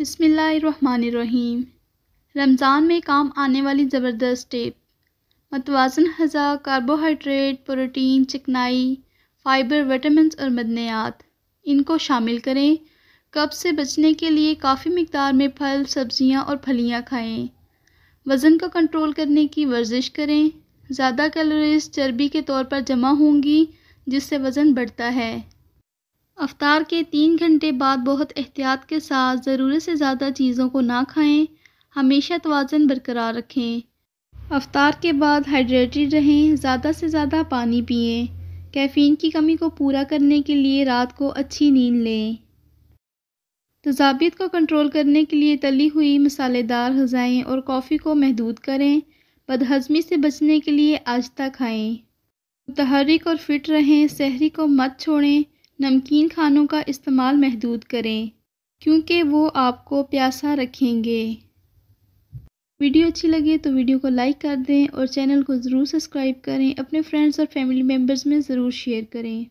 बसमीम रमज़ान में काम आने वाली ज़बरदस्त टिप मतवाजन हज़ा कार्बोहाइड्रेट प्रोटीन चिकनाई फ़ाइबर विटामिन और मदनियात इनको शामिल करें कब से बचने के लिए काफ़ी मकदार में फल सब्ज़ियाँ और फलियाँ खाएँ वज़न को कंट्रोल करने की वर्जिश करें ज़्यादा कैलोरीज चर्बी के तौर पर जमा होंगी जिससे वज़न बढ़ता है अफ्तार के तीन घंटे बाद बहुत एहतियात के साथ ज़रूरत से ज़्यादा चीज़ों को ना खाएं हमेशा तोज़न बरकरार रखें अफ्तार के बाद हाइड्रेटेड रहें ज़्यादा से ज़्यादा पानी पिएं कैफ़ीन की कमी को पूरा करने के लिए रात को अच्छी नींद लें तजाबियत को कंट्रोल करने के लिए तली हुई मसालेदार गज़ाएँ और कॉफ़ी को महदूद करें बदहजमी से बचने के लिए आज तक खाएँ मतहरिक और फिट रहें शहरी को मत छोड़ें नमकीन खानों का इस्तेमाल महदूद करें क्योंकि वो आपको प्यासा रखेंगे वीडियो अच्छी लगे तो वीडियो को लाइक कर दें और चैनल को ज़रूर सब्सक्राइब करें अपने फ्रेंड्स और फैमिली मेम्बर्स में ज़रूर शेयर करें